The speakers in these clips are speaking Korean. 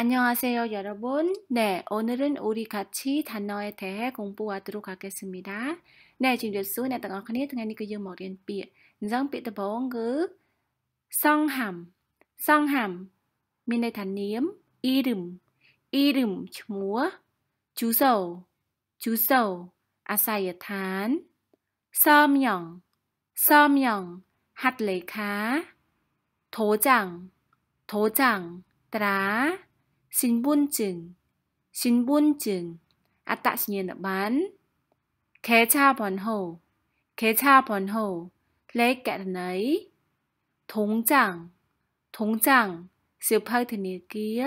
안녕하세요, 여러분. 네, 오늘은 우리 같이 단어에 대해 공부하도록 하겠습니다. 네, 지금 뉴스 네, 내 땅어 칸이 등한이 그 유머리엔 삐. 인상 삐 뜨봉 그 성함, 성함, 민의 단님 이름, 이름, 주무 주소, 주소, 아사의 탄, 서명, 서명, 핫레카, 이 도장, 도장, 따라, សិនប៊ុនជិនសិនប៊ុនជិនអត្តសញ្ញាណប័ណ្ណខេឆាផនហូខេឆាផនហូលេខគណនីធុងចាំងធុងចាំងសៀវភៅធនាគារ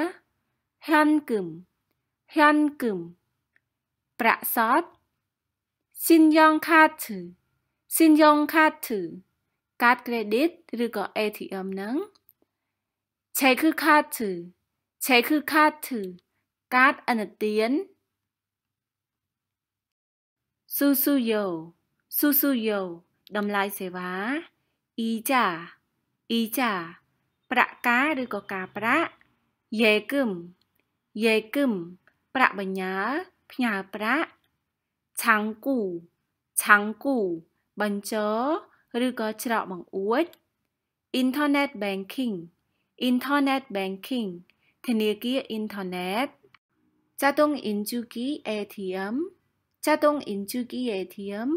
ហ៊ាន់គឹមហ៊ាន់គឹមប្រាក់សតសិនយ៉ងខាតឈឺសិនយ៉ងខាតឈឺកាត credit ឬក៏ ATM ហ្នឹងឆែកគឺខាតឈឺឆេគឺខាតធឺកាតអនទៀនស៊ូស៊ូយោស៊ូស៊ូយោតម្លៃសេវាអ៊ីចាអ៊ីចា ប្រាក់ការឬក៏ការប្រាក់យេគឹមយេគឹមប្រាក់បញ្ញើផ្ញើប្រាក់ឆាំងគូឆាំងគូ បញ្ចរឬក៏ច្រកបង្អួច internet banking internet banking ធនាគារអ៊ីនធឺណិតចាតុងអ៊ីនជូគី ATM ចាតុងអ៊ីនជូគី ATM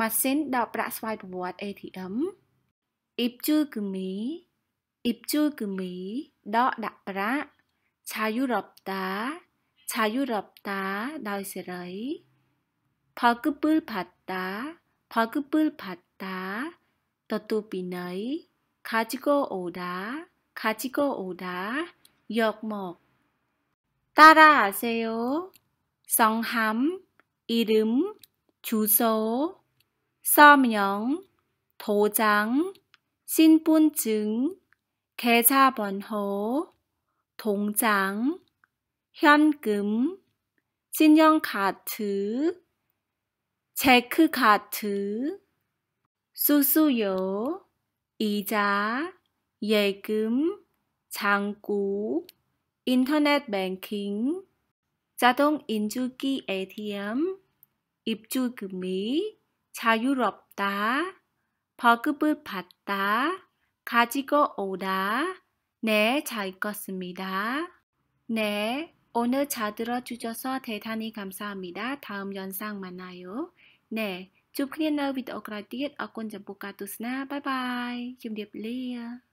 ម៉ាស៊ីនដកប្រាក់ស្វ័យប្រវត្តិ ATM អ៊ីបជូគមី 입주금이 너 나라 자유롭다 자유롭다 나이스라이 벌급을 받다 벌급을 받다 더뚜비너이 가지고 오다 가지고 오다 d ộ 따라하세요. 성함, 이름, 주소, 서명, 도장, 신분증, 계좌번호, 동장, 현금, 신용카드, 체크카드, 수수료, 이자, 예금, 장구, 인터넷 뱅킹, 자동 인주기 ATM, 입주금이 자유롭다, 버급을 받다, 가지고 오다, 네, 잘읽습니다 네, 오늘 잘 들어주셔서 대단히 감사합니다. 다음 영상 만나요. 네, c 크 ú 나 khi nào video gratis 바 quân c h